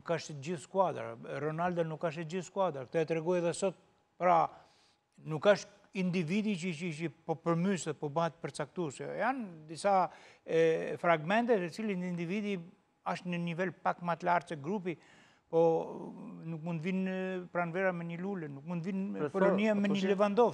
nuk është gjithë skuadrë, Ronaldo nuk është gjithë skuadrë, këtë e të reguaj dhe sot, pra, nuk është individi që i që po përmysë, po bëhet përcaktusë. janë disa fragmente e cilin individi është në nivel pak më të lartë se grupi, po nuk mund vinë pranvera me një lullë, nuk mund vinë Polonia me po një levandovë.